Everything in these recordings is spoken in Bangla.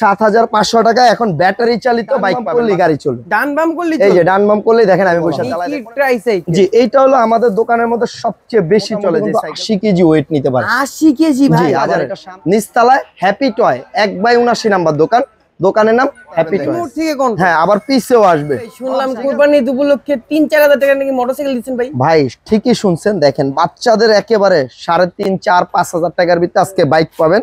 সাত হাজার পাঁচশো টাকা এখন ব্যাটারি চালিত বাইক করলে গাড়ি চলবে করলে করলে দেখেন আমি দোকানের মধ্যে সবচেয়ে বেশি চলে কেজি ওয়েট নিতে পারে নিস্তালায় হ্যাপি টয় এক বাই নাম্বার দোকান দোকানের নাম হ্যাপি হ্যাঁ আবার পিসেও আসবে শুনলাম কুরবানি উপলক্ষে তিন চার হাজার টাকা নাকি মোটরসাইকেল দিচ্ছেন ভাই ভাই ঠিকই শুনছেন দেখেন বাচ্চাদের একেবারে সাড়ে তিন চার পাঁচ হাজার টাকার ভিতরে আজকে বাইক পাবেন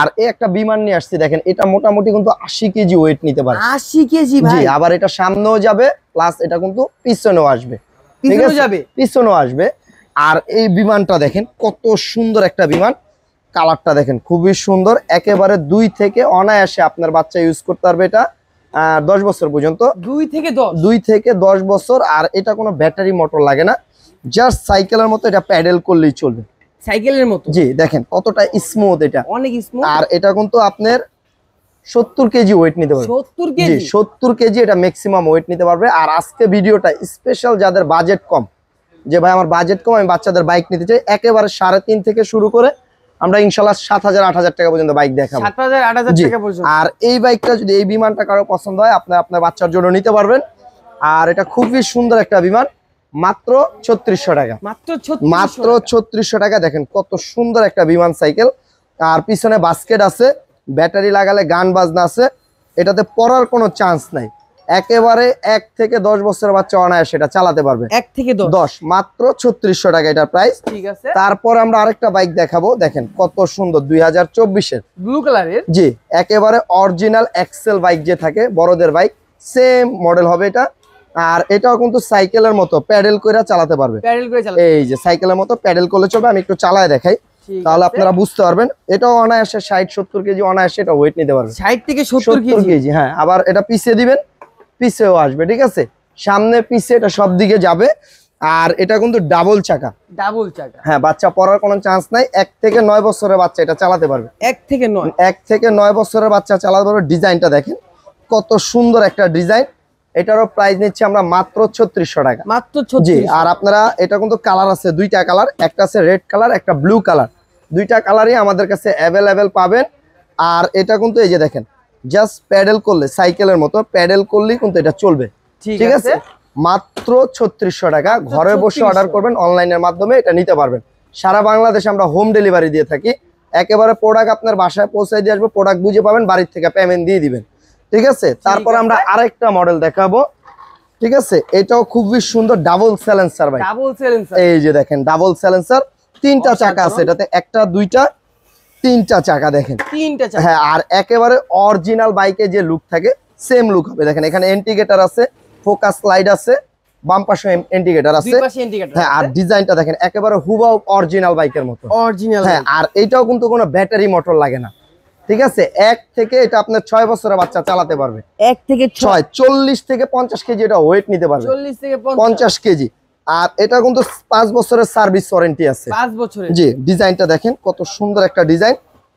আর এই একটা বিমান নিয়ে আসছি দেখেন এটা মোটামুটি কিন্তু আশি কেজি ওয়েট নিতে পারে আশি কেজি জি আবার এটা সামনেও যাবে প্লাস এটা কিন্তু পিছনেও আসবে যাবে পিছনেও আসবে আর এই বিমানটা দেখেন কত সুন্দর একটা বিমান কালারটা দেখেন খুবই সুন্দর একেবারে দুই থেকে অনায়াসে আপনার বাচ্চা ইউজ করতে পারবে এটা দশ বছর পর্যন্ত দুই থেকে দুই থেকে দশ বছর আর এটা কোনো ব্যাটারি মোটর লাগে না জাস্ট সাইকেলের মতো এটা প্যাডেল করলেই চলবে সাইকেলের মতো জি দেখেন কতটা স্মুথ এটা অনেক স্মুথ আর এটা কিন্তু আপনার সত্তর কেজি ওয়েট নিতে পারবে সত্তর কেজি 70 কেজি এটা ম্যাক্সিমাম ওয়েট নিতে পারবে আর আজকে ভিডিওটা স্পেশাল যাদের বাজেট কম যে ভাই আমার বাজেট কম আমি বাচ্চাদের বাইক নিতে চাই একেবারে সাড়ে তিন থেকে শুরু করে আমরা ইনশাল্লাহ সাত হাজার আট হাজার টাকা পর্যন্ত বাইক দেখাবো আর এই বাইকটা যদি এই বিমানটা কারো পছন্দ হয় আপনার আপনার বাচ্চার জন্য নিতে পারবেন আর এটা খুবই সুন্দর একটা বিমান মাত্র ছত্রিশশো টাকা মাত্র ছত্রিশশো টাকা দেখেন কত সুন্দর একটা বিমান সাইকেল আর পিছনে বাস্কেট আছে ব্যাটারি লাগালে গান বাজনা আছে এটাতে পড়ার কোনো চান্স নাই একেবারে এক থেকে দশ বছর বাচ্চা অনায়াস সেটা চালাতে পারবে এক থেকে দশ মাত্র ছত্রিশশো টাকা এটা প্রাইস ঠিক আছে তারপরে আমরা আরেকটা বাইক দেখাবো দেখেন কত সুন্দর দুই হাজার চব্বিশের ব্লু কালারের জি একেবারে অরিজিনাল এক্সেল বাইক যে থাকে বড়দের বাইক সেম মডেল হবে এটা আর এটাও কিন্তু সাইকেলের মতো প্যাডেল করে চালাতে পারবে এই যে সাইকেলের মতো প্যাডেল করলে চলবে আমি একটু চালায় দেখাই তাহলে আপনারা বুঝতে পারবেন এটাও অনায়াসে ষাট সত্তর কেজি অনায়াসে এটা ওয়েট নিতে পারবে ষাট থেকে সত্তর কেজি হ্যাঁ আবার এটা পিছিয়ে দিবেন পিছিয়েও আসবে ঠিক আছে সামনে পিছিয়ে এটা সব দিকে যাবে আর এটা কিন্তু ডাবল চাকা ডাবল চাকা হ্যাঁ বাচ্চা পড়ার কোনো চান্স নাই এক থেকে নয় বছরের বাচ্চা এটা চালাতে পারবে এক থেকে নয় এক থেকে নয় বছরের বাচ্চা চালাতে পারবে ডিজাইনটা দেখেন কত সুন্দর একটা ডিজাইন এটারও প্রাইস নিচ্ছি আমরা মাত্র ছত্রিশশো টাকা মাত্র ছত্রিশ আর আপনারা এটা কিন্তু কালার আছে দুইটা কালার একটা আছে রেড কালার একটা ব্লু কালার দুইটা কালারই আমাদের কাছে অ্যাভেলেবেল পাবেন আর এটা কিন্তু এই যে দেখেন জাস্ট প্যাডেল করলে সাইকেলের মতো প্যাডেল করলেই কিন্তু এটা চলবে ঠিক আছে মাত্র ছত্রিশশো টাকা ঘরে বসে অর্ডার করবেন অনলাইনের মাধ্যমে এটা নিতে পারবেন সারা বাংলাদেশে আমরা হোম ডেলিভারি দিয়ে থাকি একেবারে প্রোডাক্ট আপনার বাসায় পৌঁছায় দিয়ে আসবো প্রোডাক্ট বুঝে পাবেন বাড়ির থেকে পেমেন্ট দিয়ে দিবেন ঠিক আছে তারপর আমরা আরেকটা মডেল দেখাবো ঠিক আছে এটাও খুবই সুন্দর ডাবল স্যালেন্সার ভাই ডাবল স্যালেন্সার এই যে দেখেন ডাবল স্যালেন্সার তিনটা চাকা আছে এটাতে একটা দুইটা তিনটা চাকা দেখেন তিনটা চাকা হ্যাঁ আর একেবারে অরিজিনাল বাইকে যে লুক থাকে সেম লুক হবে দেখেন এখানে ইন্ডিকেটর আছে ফোকাস লাইট আছে বাম পাশে ইন্ডিকেটর আছে হ্যাঁ আর ডিজাইনটা দেখেন একেবারে হুবাও অরিজিনাল বাইকের মতো অরিজিনাল হ্যাঁ আর এটাও কিন্তু কোনো ব্যাটারি মোটর লাগে না ঠিক আছে এক থেকে এটা আপনার ছয় বছরের বাচ্চা চালাতে পারবে এক থেকে ছয় চল্লিশ থেকে পঞ্চাশ কেজি এটা ওয়েট নিতে পারবে চল্লিশ থেকে পঞ্চাশ কেজি আর এটা কিন্তু পাঁচ বছরের সার্ভিস ওয়ারেন্টি আছে পাঁচ বছরের জি ডিজাইনটা দেখেন কত সুন্দর একটা ডিজাইন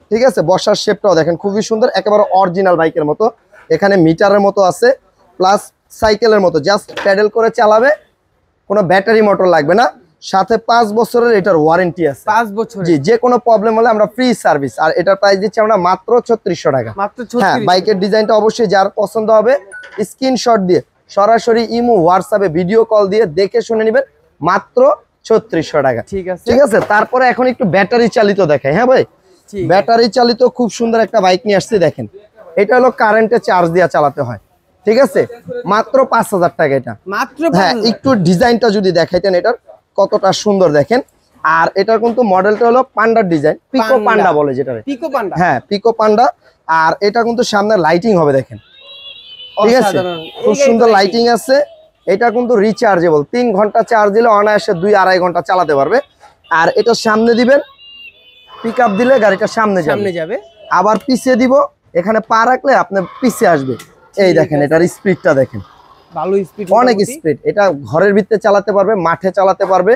ঠিক আছে বসার শেপটাও দেখেন খুবই সুন্দর একেবারে অরিজিনাল বাইকের মতো এখানে মিটারের মতো আছে প্লাস সাইকেলের মতো জাস্ট প্যাডেল করে চালাবে কোনো ব্যাটারি মোটর লাগবে না সাথে পাঁচ বছরের এটার ওয়ারেন্টি আছে পাঁচ বছর জি যে কোনো প্রবলেম হলে আমরা ফ্রি সার্ভিস আর এটার প্রাইস দিচ্ছি আমরা মাত্র ছত্রিশশো টাকা হ্যাঁ বাইকের ডিজাইনটা অবশ্যই যার পছন্দ হবে স্ক্রিনশট দিয়ে সরাসরি ইমো হোয়াটসঅ্যাপে ভিডিও কল দিয়ে দেখে শুনে নেবেন মাত্র ছত্রিশশো টাকা ঠিক আছে ঠিক আছে তারপরে এখন একটু ব্যাটারি চালিত দেখাই হ্যাঁ ভাই ব্যাটারি চালিত খুব সুন্দর একটা বাইক নিয়ে আসছে দেখেন এটা হলো কারেন্টে চার্জ দিয়ে চালাতে হয় ঠিক আছে মাত্র পাঁচ হাজার টাকা এটা মাত্র হ্যাঁ একটু ডিজাইনটা যদি দেখাইতেন এটার কতটা সুন্দর দেখেন আর এটা কিন্তু মডেলটা হলো পান্ডার ডিজাইন পিকো পান্ডা বলে যেটা পিকো পান্ডা হ্যাঁ পিকো পান্ডা আর এটা কিন্তু সামনে লাইটিং হবে দেখেন ঠিক আছে খুব সুন্দর লাইটিং আছে এটা কিন্তু রিচার্জেবল তিন ঘন্টা চার্জ দিলে অনায়াসে দুই আড়াই ঘন্টা চালাতে পারবে আর এটা সামনে দিবেন পিক দিলে গাড়িটা সামনে সামনে যাবে আবার পিছিয়ে দিব এখানে পা রাখলে আপনার পিছিয়ে আসবে এই দেখেন এটার স্পিডটা দেখেন অনেক স্পিড এটা ঘরের ভিতরে চালাতে পারবে মাঠে চালাতে পারবে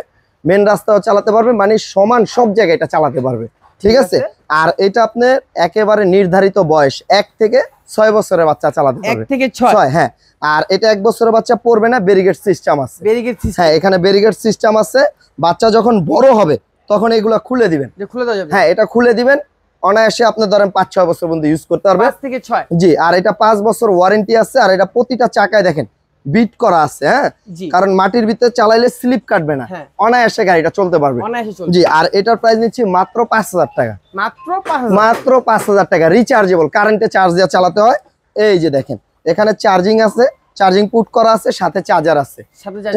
মেন রাস্তাও চালাতে পারবে মানে সমান সব জায়গায় এটা চালাতে পারবে ঠিক আছে আর এটা আপনার একেবারে নির্ধারিত বয়স এক থেকে ছয় বছরের বাচ্চা চালাতে থেকে ছয় হ্যাঁ আর এটা এক বছরের বাচ্চা পড়বে না ব্যারিগেড সিস্টেম আছে হ্যাঁ এখানে ব্যারিগেড সিস্টেম আছে বাচ্চা যখন বড় হবে তখন এগুলো খুলে দিবেন হ্যাঁ এটা খুলে দিবেন অনায়াসে আপনি ধরেন পাঁচ ছয় বছর পর্যন্ত ইউজ করতে পারবেন জি আর এটা পাঁচ বছর ওয়ারেন্টি আছে আর এটা প্রতিটা চাকায় দেখেন বিট করা আছে হ্যাঁ কারণ মাটির ভিতরে চালাইলে স্লিপ কাটবে না হ্যাঁ। অনায়াসে গাড়িটা চলতে পারবে জি আর এটার প্রাইস নিচ্ছি মাত্র পাঁচ হাজার টাকা মাত্র পাঁচ হাজার টাকা রিচার্জেবল কারেন্টে চার্জ দিয়ে চালাতে হয় এই যে দেখেন এখানে চার্জিং আছে চার্জিং পুট করা আছে সাথে চার্জার আছে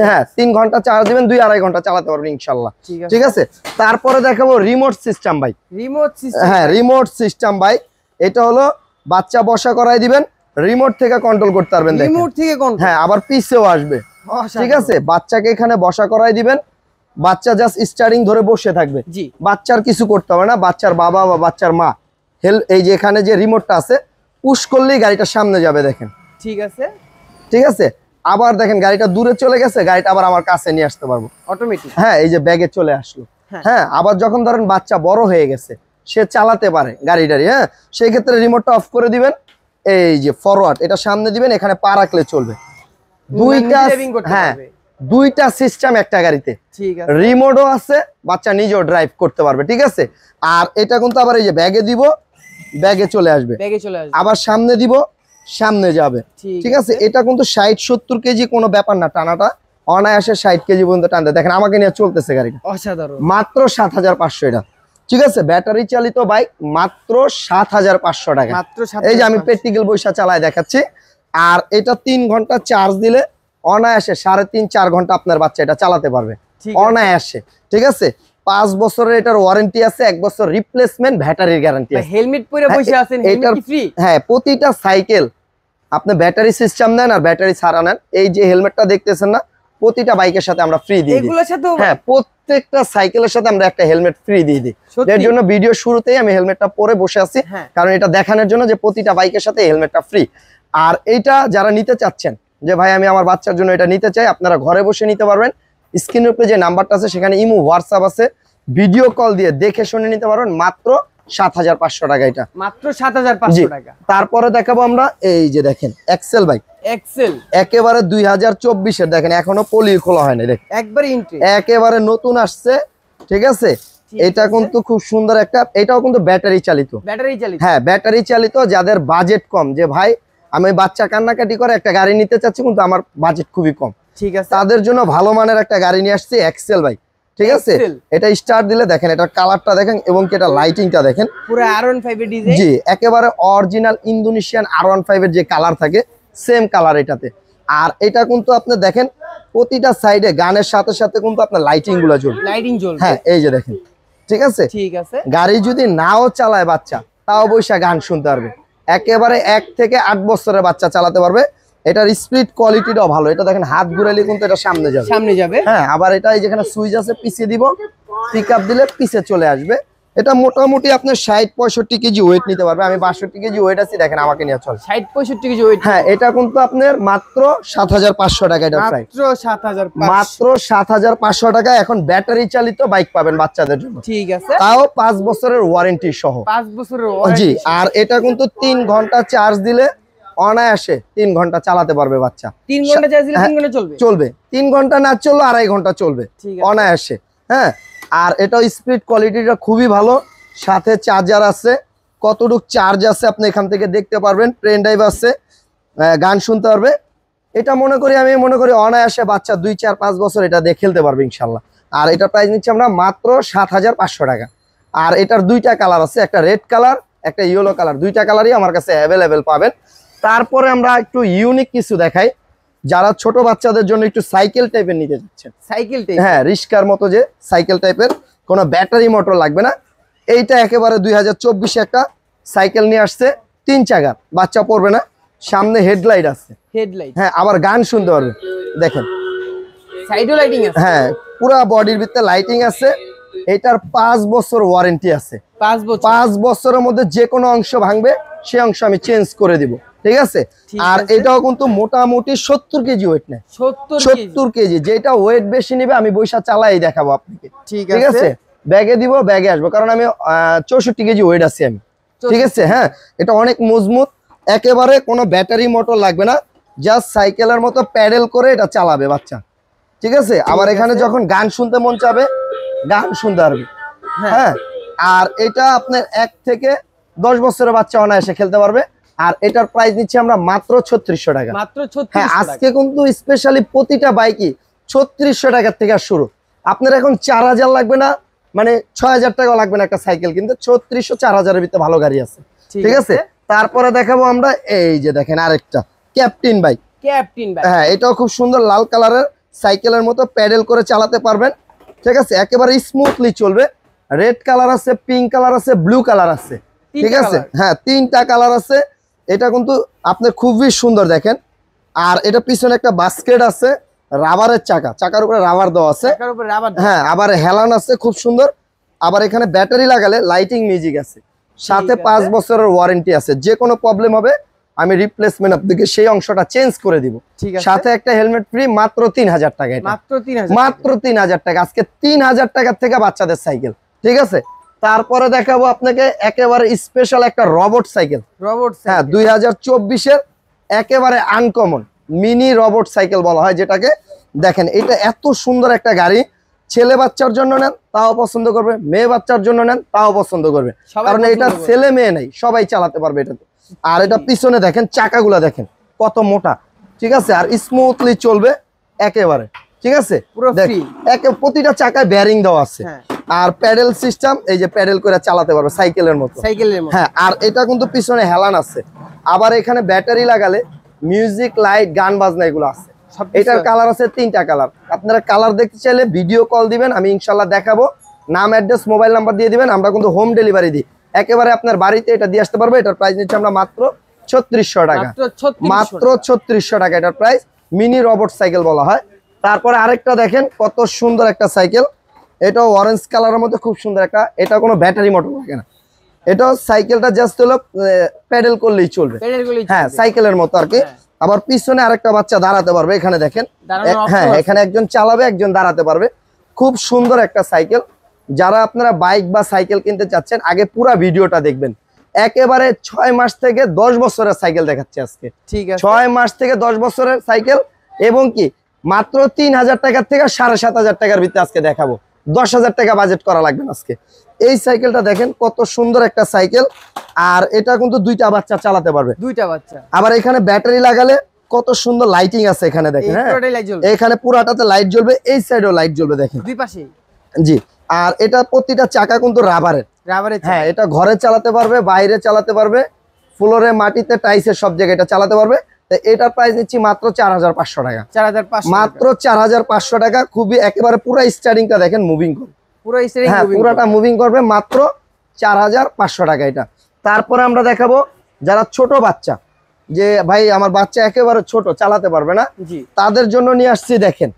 হ্যাঁ তিন ঘন্টা চার্জ দিবেন দুই আড়াই ঘন্টা চালাতে পারবেন ইনশাল্লাহ ঠিক আছে তারপরে দেখাবো রিমোট সিস্টেম বাইক রিমোট হ্যাঁ রিমোট সিস্টেম বাইক এটা হলো বাচ্চা বসা করাই দিবেন রিমোট থেকে কন্ট্রোল করতে পারবেন রিমোট থেকে কন্ট্রোল হ্যাঁ আবার পিসেও আসবে ঠিক আছে বাচ্চাকে এখানে বসা করাই দিবেন বাচ্চা জাস্ট স্টারিং ধরে বসে থাকবে বাচ্চার কিছু করতে হবে না বাচ্চার বাবা বা বাচ্চার মা হেল এই যে এখানে যে রিমোটটা আছে পুশ করলেই গাড়িটা সামনে যাবে দেখেন ঠিক আছে ঠিক আছে আবার দেখেন গাড়িটা দূরে চলে গেছে গাড়িটা আবার আমার কাছে নিয়ে আসতে পারবো অটোমেটিক হ্যাঁ এই যে ব্যাগে চলে আসলো হ্যাঁ।, হ্যাঁ আবার যখন ধরেন বাচ্চা বড় হয়ে গেছে সে চালাতে পারে গাড়িটারি হ্যাঁ সেই ক্ষেত্রে রিমোটটা অফ করে দিবেন এই যে ফরওয়ার্ড এটা সামনে দিবেন এখানে পা রাখলে চলবে দুইটা হ্যাঁ দুইটা সিস্টেম একটা গাড়িতে রিমোটও আছে বাচ্চা নিজেও ড্রাইভ করতে পারবে ঠিক আছে আর এটা কিন্তু আবার এই যে ব্যাগে দিব ব্যাগে চলে আসবে আবার সামনে দিব সামনে যাবে ঠিক আছে এটা কিন্তু ষাট সত্তর কেজি কোনো ব্যাপার না টানাটা অনায়াসে ষাট কেজি পর্যন্ত টানতে দেখেন আমাকে নিয়ে চলতেছে গাড়িটা মাত্র সাত হাজার পাঁচশো এটা ঠিক আছে ব্যাটারি চালিত বাইক মাত্র সাত হাজার পাঁচশো টাকা এই যে আমি পেট্রিকেল বৈশা চালায় দেখাচ্ছি আর এটা তিন ঘন্টা চার্জ দিলে অনায়াসে সাড়ে তিন চার ঘন্টা আপনার বাচ্চা এটা চালাতে পারবে অনায়াসে ঠিক আছে পাঁচ বছরের এটার ওয়ারেন্টি আছে এক বছর রিপ্লেসমেন্ট ব্যাটারির গ্যারান্টি হেলমেট পরে হ্যাঁ, বসে আছেন এটার হ্যাঁ প্রতিটা সাইকেল আপনি ব্যাটারি সিস্টেম নেন আর ব্যাটারি ছাড়া নেন এই যে হেলমেটটা দেখতেছেন না প্রতিটা বাইকের সাথে আমরা ফ্রি দিই এগুলোর সাথে হ্যাঁ প্রত্যেকটা সাইকেলের সাথে আমরা একটা হেলমেট ফ্রি দিয়ে দিই এর জন্য ভিডিও শুরুতেই আমি হেলমেটটা পরে বসে আছি হ্যাঁ। কারণ এটা দেখানোর জন্য যে প্রতিটা বাইকের সাথে হেলমেটটা ফ্রি আর এটা যারা নিতে চাচ্ছেন যে ভাই আমি আমার বাচ্চার জন্য এটা নিতে চাই আপনারা ঘরে বসে নিতে পারবেন স্ক্রিনের উপরে যে নাম্বারটা আছে সেখানে ইমো হোয়াটসঅ্যাপ আছে ভিডিও কল দিয়ে দেখে শুনে নিতে পারবেন মাত্র সাত হাজার পাঁচশো টাকা এটা মাত্র সাত হাজার পাঁচশো টাকা তারপরে দেখাবো আমরা এই যে দেখেন এক্সেল বাইক এক্সেল একেবারে দুই হাজার চব্বিশের দেখেন এখনো পলি খোলা হয়নি দেখেন একবারে একেবারে নতুন আসছে ঠিক আছে এটা কিন্তু খুব সুন্দর একটা এটাও কিন্তু ব্যাটারি চালিত ব্যাটারি চালিত হ্যাঁ ব্যাটারি চালিত যাদের বাজেট কম যে ভাই আমি বাচ্চা কান্নাকাটি করে একটা গাড়ি নিতে চাচ্ছি কিন্তু আমার বাজেট খুবই কম ঠিক আছে তাদের জন্য ভালো মানের একটা গাড়ি নিয়ে আসছে এক্সেল ভাই ঠিক আছে এটা স্টার দিলে দেখেন এটা কালারটা দেখেন এবং কি এটা লাইটিংটা দেখেন পুরো আর ওয়ান ফাইভ জি একেবারে অরিজিনাল ইন্দোনেশিয়ান আর ওয়ান ফাইভ এর যে কালার থাকে সেম কালার এটাতে আর এটা কিন্তু আপনি দেখেন প্রতিটা সাইডে গানের সাথে সাথে কিন্তু আপনার লাইটিং গুলো জ্বলবে লাইটিং জ্বলবে হ্যাঁ এই যে দেখেন ঠিক আছে ঠিক আছে গাড়ি যদি নাও চালায় বাচ্চা তাও বৈশা গান শুনতে পারবে একেবারে এক থেকে আট বছরের বাচ্চা চালাতে পারবে এটার স্পিড কোয়ালিটিটাও ভালো এটা দেখেন হাত ঘুরাইলে কিন্তু এটা সামনে যাবে সামনে যাবে হ্যাঁ আবার এটা এই যেখানে সুইচ আছে পিছিয়ে দিব পিক দিলে পিছিয়ে চলে আসবে এটা মোটামুটি আপনার ষাট পঁয়ষট্টি কেজি ওয়েট নিতে পারবে আমি বাষট্টি কেজি ওয়েট আছি দেখেন আমাকে নিয়ে চল ষাট পঁয়ষট্টি কেজি ওয়েট হ্যাঁ এটা কিন্তু আপনার মাত্র সাত হাজার পাঁচশো টাকা এটা মাত্র সাত হাজার মাত্র সাত হাজার পাঁচশো টাকা এখন ব্যাটারি চালিত বাইক পাবেন বাচ্চাদের জন্য ঠিক আছে তাও পাঁচ বছরের ওয়ারেন্টি সহ পাঁচ বছরের জি আর এটা কিন্তু তিন ঘন্টা চার্জ দিলে অনায়াসে তিন ঘন্টা চালাতে পারবে বাচ্চা তিন ঘন্টা চার্জ দিলে হ্যাঁ, তিন ঘন্টা চলবে চলবে তিন ঘন্টা না চললো আড়াই ঘন্টা চলবে অনায়াসে হ্যাঁ আর এটা স্পিড কোয়ালিটিটা খুবই ভালো সাথে চার্জার আছে কতটুক চার্জ আছে আপনি এখান থেকে দেখতে পারবেন ট্রেন ড্রাইভ আছে গান শুনতে পারবে এটা মনে করি আমি মনে করি অনায়াসে বাচ্চা দুই চার পাঁচ বছর এটা দিয়ে খেলতে পারবে ইনশাল্লাহ আর এটা প্রাইস নিচ্ছি আমরা মাত্র সাত হাজার পাঁচশো টাকা আর এটার দুইটা কালার আছে একটা রেড কালার একটা ইয়েলো কালার দুইটা কালারই আমার কাছে অ্যাভেলেবেল পাবেন তারপরে আমরা একটু ইউনিক কিছু দেখাই যারা ছোট বাচ্চাদের জন্য একটু সাইকেল টাইপের নিতে যাচ্ছেন সাইকেল টাইপ হ্যাঁ রিস্কার মতো যে সাইকেল টাইপের কোনো ব্যাটারি মোটর লাগবে না এইটা একেবারে দুই হাজার একটা সাইকেল নিয়ে আসছে তিন চাকার বাচ্চা পড়বে না সামনে হেডলাইট আছে হেডলাইট হ্যাঁ আবার গান শুনতে পারবে দেখেন সাইডও লাইটিং আছে হ্যাঁ পুরো বডির ভিতরে লাইটিং আছে এটার পাঁচ বছর ওয়ারেন্টি আছে পাঁচ বছর পাঁচ বছরের মধ্যে যে কোনো অংশ ভাঙবে সে অংশ আমি চেঞ্জ করে দিব ঠিক আছে আর এটাও কিন্তু মোটামুটি সত্তর কেজি ওয়েট নেয় সত্তর কেজি যেটা ওয়েট বেশি নিবে আমি বৈশাখ চালাই দেখাবো আপনাকে ঠিক আছে ব্যাগে দিব ব্যাগে আসবো কারণ আমি চৌষট্টি কেজি ওয়েট আছি আমি ঠিক আছে হ্যাঁ এটা অনেক মজবুত একেবারে কোনো ব্যাটারি মোটর লাগবে না জাস্ট সাইকেলের মতো প্যাডেল করে এটা চালাবে বাচ্চা ঠিক আছে আবার এখানে যখন গান শুনতে মন চাবে গান শুনতে পারবে হ্যাঁ।, হ্যাঁ আর এটা আপনার এক থেকে দশ বছরের বাচ্চা অনায়াসে খেলতে পারবে আর এটার প্রাইস দিচ্ছি আমরা মাত্র ছত্রিশশো টাকা মাত্র হ্যাঁ আজকে কিন্তু স্পেশালি প্রতিটা বাইকই ছত্রিশশো টাকার থেকে শুরু আপনার এখন চার হাজার লাগবে না মানে ছয় হাজার টাকা লাগবে না একটা সাইকেল কিন্তু ছত্রিশশো চার হাজারের ভিতরে ভালো গাড়ি আছে ঠিক আছে তারপরে দেখাবো আমরা এই যে দেখেন আরেকটা ক্যাপ্টিন বাইক ক্যাপ্টিন বাইক হ্যাঁ এটাও খুব সুন্দর লাল কালারের সাইকেলের মতো প্যাডেল করে চালাতে পারবেন ঠিক আছে একেবারে স্মুথলি চলবে রেড কালার আছে পিঙ্ক কালার আছে ব্লু কালার আছে ঠিক আছে হ্যাঁ তিনটা কালার আছে এটা কিন্তু আপনি খুবই সুন্দর দেখেন আর এটা পিছনে একটা বাস্কেট আছে রাবারের চাকা চাকার উপরে রাবার দেওয়া আছে হ্যাঁ আবার হেলান আছে খুব সুন্দর আবার এখানে ব্যাটারি লাগালে লাইটিং মিউজিক আছে সাথে পাঁচ বছরের ওয়ারেন্টি আছে যে কোনো প্রবলেম হবে আমি রিপ্লেসমেন্ট আপনাকে সেই অংশটা চেঞ্জ করে দিব সাথে একটা হেলমেট ফ্রি মাত্র তিন হাজার টাকা মাত্র তিন হাজার টাকা আজকে তিন হাজার টাকার থেকে বাচ্চাদের সাইকেল ঠিক আছে তারপরে দেখাবো আপনাকে একেবারে স্পেশাল একটা রবট সাইকেল রবট হ্যাঁ দুই হাজার চব্বিশের একেবারে আনকমন মিনি রবট সাইকেল বলা হয় যেটাকে দেখেন এটা এত সুন্দর একটা গাড়ি ছেলে বাচ্চার জন্য নেন তাও পছন্দ করবে মেয়ে বাচ্চার জন্য নেন তাও পছন্দ করবে কারণ এটা ছেলে মেয়ে নেই সবাই চালাতে পারবে এটাতে আর এটা পিছনে দেখেন চাকাগুলা দেখেন কত মোটা ঠিক আছে আর স্মুথলি চলবে একেবারে ঠিক আছে একে প্রতিটা চাকায় ব্যারিং দেওয়া আছে হ্যাঁ। আর প্যাডেল সিস্টেম এই যে প্যাডেল করে চালাতে পারবে সাইকেলের মতো সাইকেলের মতো হ্যাঁ আর এটা কিন্তু পিছনে হেলান আছে আবার এখানে ব্যাটারি লাগালে মিউজিক লাইট গান বাজনা এগুলো আছে এটার কালার আছে তিনটা কালার আপনারা কালার দেখতে চাইলে ভিডিও কল দিবেন আমি ইনশাল্লাহ দেখাবো নাম অ্যাড্রেস মোবাইল নাম্বার দিয়ে দিবেন আমরা কিন্তু হোম ডেলিভারি দিই একেবারে আপনার বাড়িতে এটা দিয়ে আসতে পারবো এটার প্রাইস নিচ্ছে আমরা মাত্র ছত্রিশশো টাকা মাত্র ছত্রিশশো টাকা এটার প্রাইস মিনি রবট সাইকেল বলা হয় তারপরে আরেকটা দেখেন কত সুন্দর একটা সাইকেল এটা অরেঞ্জ কালারের মধ্যে খুব সুন্দর একটা এটা কোনো ব্যাটারি মোটর লাগে না এটা সাইকেলটা জাস্ট হলো প্যাডেল করলেই চলবে হ্যাঁ সাইকেলের মতো আর কি হ্যাঁ। আবার পিছনে আরেকটা বাচ্চা দাঁড়াতে পারবে এখানে দেখেন হ্যাঁ এখানে একজন চালাবে একজন দাঁড়াতে পারবে খুব সুন্দর একটা সাইকেল যারা আপনারা বাইক বা সাইকেল কিনতে চাচ্ছেন আগে পুরা ভিডিওটা দেখবেন একেবারে ছয় মাস থেকে দশ বছরের সাইকেল দেখাচ্ছে আজকে ঠিক আছে ছয় মাস থেকে দশ বছরের সাইকেল এবং কি মাত্র তিন হাজার টাকার থেকে সাড়ে সাত হাজার টাকার ভিতরে আজকে দেখাবো দশ হাজার টাকা বাজেট করা লাগবে আজকে এই সাইকেলটা দেখেন কত সুন্দর একটা সাইকেল আর এটা কিন্তু দুইটা বাচ্চা চালাতে পারবে দুইটা বাচ্চা আবার এখানে ব্যাটারি লাগালে কত সুন্দর লাইটিং আছে এখানে দেখেন হ্যাঁ? এখানে পুরাটাতে লাইট জ্বলবে এই সাইডেও লাইট জ্বলবে দেখেন দুই পাশে জি আর এটা প্রতিটা চাকা কিন্তু রাবারের রাবারের হ্যাঁ এটা ঘরে চালাতে পারবে বাইরে চালাতে পারবে ফ্লোরে মাটিতে টাইসে সব জায়গায় এটা চালাতে পারবে এটা প্রাইস নিচ্ছি মাত্র চার হাজার পাঁচশো টাকা চার হাজার মাত্র চার হাজার পাঁচশো টাকা খুবই একেবারে পুরো স্টারিং টা দেখেন মুভিং করবে হ্যাঁ, পুরোটা মুভিং করবে মাত্র চার হাজার পাঁচশো টাকা এটা তারপরে আমরা দেখাবো যারা ছোট বাচ্চা যে ভাই আমার বাচ্চা একেবারে ছোট চালাতে পারবে না তাদের জন্য নিয়ে আসছি দেখেন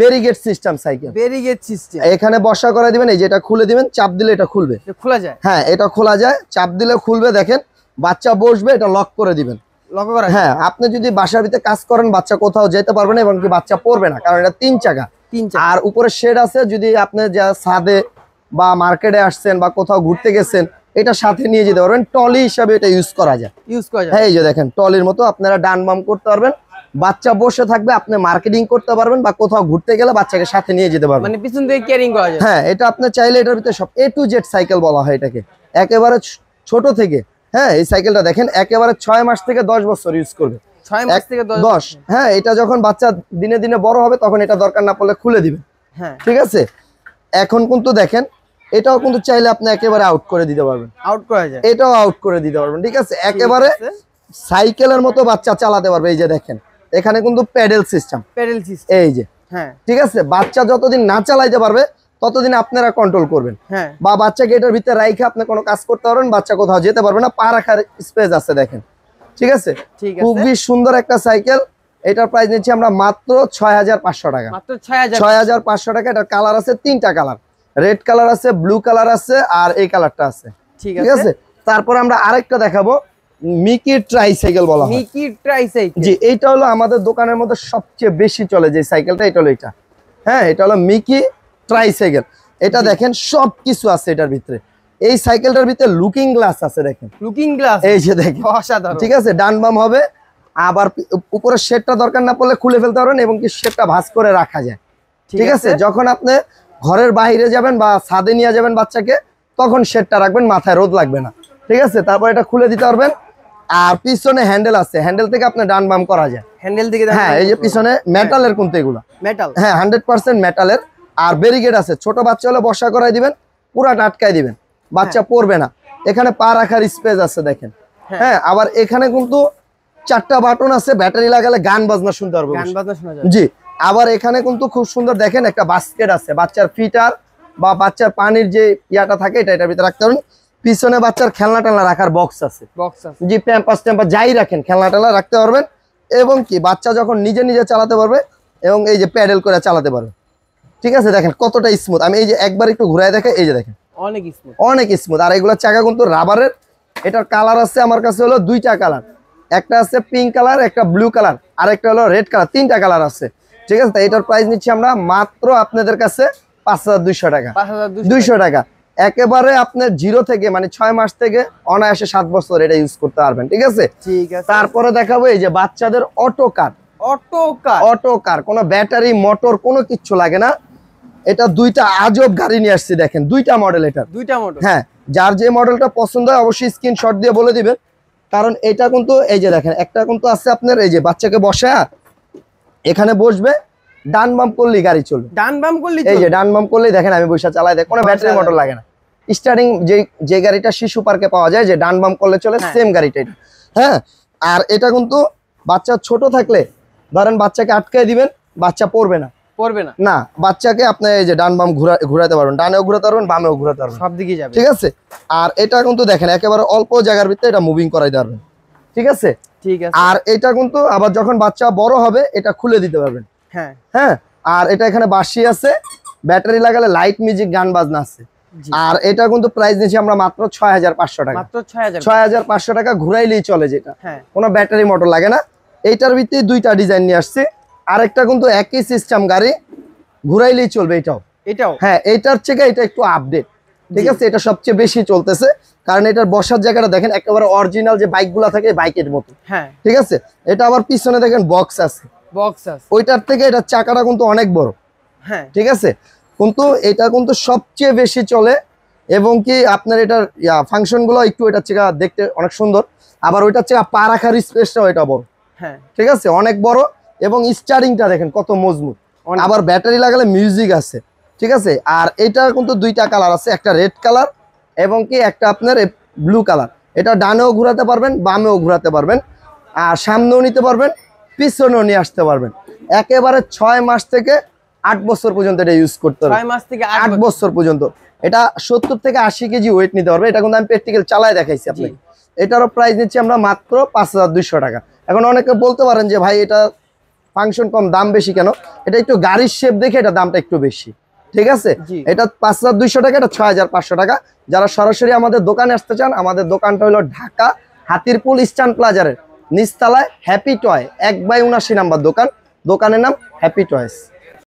barricade system cycle barricade system এখানে বসা করে দিবেন এই যে এটা খুলে দিবেন চাপ দিলে এটা খুলবে খোলা যায় হ্যাঁ এটা খোলা যায় চাপ দিলে খুলবে দেখেন বাচ্চা বসবে এটা লক করে দিবেন লক্ষ্য করা হ্যাঁ আপনি যদি বাসার ভিতরে কাজ করেন বাচ্চা কোথাও যেতে পারবে না এবং কি বাচ্চা পড়বে না কারণ এটা তিন চাকা তিন চাকা আর উপরে শেড আছে যদি আপনি যা ছাদে বা মার্কেটে আসছেন বা কোথাও ঘুরতে গেছেন এটা সাথে নিয়ে যেতে পারবেন টলি হিসাবে এটা ইউজ করা যায় ইউজ করা যায় হ্যাঁ এই যে দেখেন টলির মতো আপনারা ডান বাম করতে পারবেন বাচ্চা বসে থাকবে আপনি মার্কেটিং করতে পারবেন বা কোথাও ঘুরতে গেলে বাচ্চাকে সাথে নিয়ে যেতে পারবেন মানে পিছন থেকে ক্যারিং করা যায় হ্যাঁ এটা আপনি চাইলে এটার ভিতরে সব এ টু জেড সাইকেল বলা হয় এটাকে একেবারে ছোট থেকে হ্যাঁ এই সাইকেলটা দেখেন একেবারে ছয় মাস থেকে দশ বছর ইউজ করবে ছয় মাস থেকে দশ হ্যাঁ এটা যখন বাচ্চা দিনে দিনে বড় হবে তখন এটা দরকার না পড়লে খুলে দিবে হ্যাঁ ঠিক আছে এখন কিন্তু দেখেন এটাও কিন্তু চাইলে আপনি একেবারে আউট করে দিতে পারবেন আউট করা যায় এটাও আউট করে দিতে পারবেন ঠিক আছে একেবারে সাইকেলের মতো বাচ্চা চালাতে পারবে এই যে দেখেন এখানে কিন্তু প্যাডেল সিস্টেম প্যাডেল সিস্টেম এই যে হ্যাঁ ঠিক আছে বাচ্চা যতদিন না চালাইতে পারবে ততদিন আপনারা কন্ট্রোল করবেন হ্যাঁ। বা বাচ্চা গেটের ভিতরে রাইখে আপনি কোনো কাজ করতে পারবেন বাচ্চা কোথাও যেতে পারবে না পা রাখার স্পেস আছে দেখেন ঠিক আছে খুবই সুন্দর একটা সাইকেল এটার প্রাইস নিচ্ছি আমরা মাত্র ছয় হাজার পাঁচশো টাকা ছয় হাজার পাঁচশো টাকা এটার কালার আছে তিনটা কালার রেড কালার আছে ব্লু কালার আছে আর এই কালারটা আছে ঠিক আছে তারপর আমরা আরেকটা দেখাবো মিকি ট্রাইসাইকেল বলা হয় মিকি ট্রাইসাইকেল জি এটা হলো আমাদের দোকানের মধ্যে সবচেয়ে বেশি চলে যে সাইকেলটা এটা হলো এটা হ্যাঁ এটা হলো মিকি ট্রাইসাইকেল এটা দেখেন সব কিছু আছে এটার ভিতরে এই সাইকেলটার ভিতরে লুকিং গ্লাস আছে দেখেন লুকিং গ্লাস এই যে দেখেন অসাধারণ ঠিক আছে ডান বাম হবে আবার উপরে শেডটা দরকার না পড়লে খুলে ফেলতে পারেন এবং কি শেডটা ভাঁজ করে রাখা যায় ঠিক আছে যখন আপনি ঘরের বাইরে যাবেন বা ছাদে নিয়ে যাবেন বাচ্চাকে তখন শেডটা রাখবেন মাথায় রোদ লাগবে না ঠিক আছে তারপর এটা খুলে দিতে পারবেন আর পিছনে হ্যান্ডেল আছে হ্যান্ডেল থেকে আপনি ডান বাম করা যায় হ্যান্ডেল থেকে হ্যাঁ এই যে পিছনে মেটালের কিন্তু এগুলো মেটাল হ্যাঁ হান্ড্রেড পার্সেন্ট মেটালের আর ব্যারিগেড আছে ছোট বাচ্চা হলে বসা করাই দিবেন পুরা নাটকাই দিবেন বাচ্চা হ্যাঁ। পড়বে না এখানে পা রাখার স্পেস আছে দেখেন হ্যাঁ।, হ্যাঁ আবার এখানে কিন্তু চারটা বাটন আছে ব্যাটারি লাগালে গান বাজনা শুনতে পারবো জি আবার এখানে কিন্তু খুব সুন্দর দেখেন একটা বাস্কেট আছে বাচ্চার ফিটার বা বাচ্চার পানির যে ইয়াটা থাকে এটা এটার ভিতরে রাখতে পারেন পিছনে বাচ্চার খেলনা টেলনা রাখার বক্স আছে জি প্যাম্পাস ট্যাম্পাস যাই রাখেন খেলনা টেলনা রাখতে পারবেন এবং কি বাচ্চা যখন নিজে নিজে চালাতে পারবে এবং এই যে প্যাডেল করে চালাতে পারবে ঠিক আছে দেখেন কতটা স্মুথ আমি এই যে একবার একটু ঘুরায় দেখে এই যে দেখেন অনেক স্মুথ অনেক স্মুথ আর এগুলো চাকা কিন্তু রাবারের এটার কালার আছে আমার কাছে হলো দুইটা কালার একটা আছে পিঙ্ক কালার একটা ব্লু কালার আর একটা হলো রেড কালার তিনটা কালার আছে ঠিক আছে তাই এটার প্রাইস নিচ্ছি আমরা মাত্র আপনাদের কাছে পাঁচ হাজার দুইশো টাকা দুইশো টাকা একেবারে আপনার জিরো থেকে মানে ছয় মাস থেকে অনায়াসে সাত বছর এটা ইউজ করতে পারবেন ঠিক আছে তারপরে দেখাবো এই যে বাচ্চাদের auto car auto car auto car কোনো ব্যাটারি মোটর কোনো কিছু লাগে না এটা দুইটা আজব গাড়ি নিয়ে আসছে দেখেন দুইটা মডেল এটা দুইটা মডেল হ্যাঁ যার যে মডেলটা পছন্দ হয় অবশ্যই স্ক্রিনশট দিয়ে বলে দিবেন কারণ এটা কিন্তু এই যে দেখেন একটা কিন্তু আছে আপনার এই যে বাচ্চাকে বসা এখানে বসবে ডান বাম করলেই গাড়ি চলবে ডান বাম করলেই এই যে ডান বাম করলেই দেখেন আমি বৈশা চালাই দেখ কোনো ব্যাটারি আচ্ছা। মোটর লাগে না স্টার্টিং যে যে গাড়িটা শিশু পার্কে পাওয়া যায় যে ডান বাম করলে চলে সেম হ্যাঁ। গাড়িটা হ্যাঁ আর এটা কিন্তু বাচ্চা ছোট থাকলে ধরেন বাচ্চাকে আটকে দিবেন বাচ্চা পড়বে না পড়বে না না বাচ্চাকে আপনি এই যে ডান বাম ঘুরাতে পারবেন ডানেও ঘুরাতে পারবেন বামেও ঘুরাতে পারবেন সব দিকে যাবে ঠিক আছে আর এটা কিন্তু দেখেন একেবারে অল্প জায়গার ভিতরে এটা মুভিং করাই ঠিক আছে ঠিক আছে আর এটা কিন্তু আবার যখন বাচ্চা বড় হবে এটা খুলে দিতে পারবেন হ্যাঁ হ্যাঁ আর এটা এখানে বাসি আছে ব্যাটারি লাগালে লাইট মিউজিক গান বাজনা আছে আর এটা কিন্তু প্রাইস নিয়েছি আমরা মাত্র ছয় হাজার পাঁচশো টাকা ছয় হাজার পাঁচশো টাকা ঘুরাইলেই চলে যেটা হ্যাঁ। কোনো ব্যাটারি মোটর লাগে না এইটার ভিত্তি দুইটা ডিজাইন নিয়ে আসছে আরেকটা কিন্তু একই সিস্টেম গাড়ি ঘুরাইলেই চলবে এটাও এটাও হ্যাঁ এটার থেকে এটা একটু আপডেট ঠিক আছে এটা সবচেয়ে বেশি চলতেছে কারণ এটার বসার জায়গাটা দেখেন একেবারে অরিজিনাল যে বাইকগুলো থাকে বাইকের মতো হ্যাঁ ঠিক আছে এটা আবার পিছনে দেখেন বক্স আছে বক্স আছে ওইটার থেকে এটার চাকাটা কিন্তু অনেক বড় হ্যাঁ ঠিক আছে কিন্তু এটা কিন্তু সবচেয়ে বেশি চলে এবং কি আপনার এটার ফাংশনগুলো একটু এটার চেকা দেখতে অনেক সুন্দর আবার ওইটার চেকা পা রাখার স্পেসটাও এটা বড় হ্যাঁ ঠিক আছে অনেক বড় এবং স্টারিংটা দেখেন কত মজবুত আবার ব্যাটারি লাগালে মিউজিক আছে ঠিক আছে আর এটা কিন্তু দুইটা কালার আছে একটা রেড কালার এবং কি একটা আপনার ব্লু কালার এটা ডানেও ঘুরাতে পারবেন বামেও ঘুরাতে পারবেন আর সামনেও নিতে পারবেন পিছনেও নিয়ে আসতে পারবেন একেবারে ছয় মাস থেকে আট বছর পর্যন্ত এটা ইউজ করতে হবে মাস থেকে আট বছর পর্যন্ত এটা সত্তর থেকে আশি কেজি ওয়েট নিতে পারবে এটা কিন্তু আমি প্র্যাকটিক্যাল চালায় দেখাইছি আপনাকে এটারও প্রাইস নিচ্ছি আমরা মাত্র পাঁচ টাকা এখন অনেকে বলতে পারেন যে ভাই এটা ফাংশন কম দাম বেশি কেন এটা একটু গাড়ির শেপ দেখে এটা দামটা একটু বেশি ঠিক আছে এটা পাঁচ হাজার দুইশো টাকা এটা ছয় হাজার পাঁচশো টাকা যারা সরাসরি আমাদের দোকানে আসতে চান আমাদের দোকানটা হলো ঢাকা হাতিরপুল স্ট্যান্ড প্লাজারের নিচতলায় হ্যাপি টয় এক বাই উনাশি নাম্বার দোকান দোকানের নাম হ্যাপি টয়েস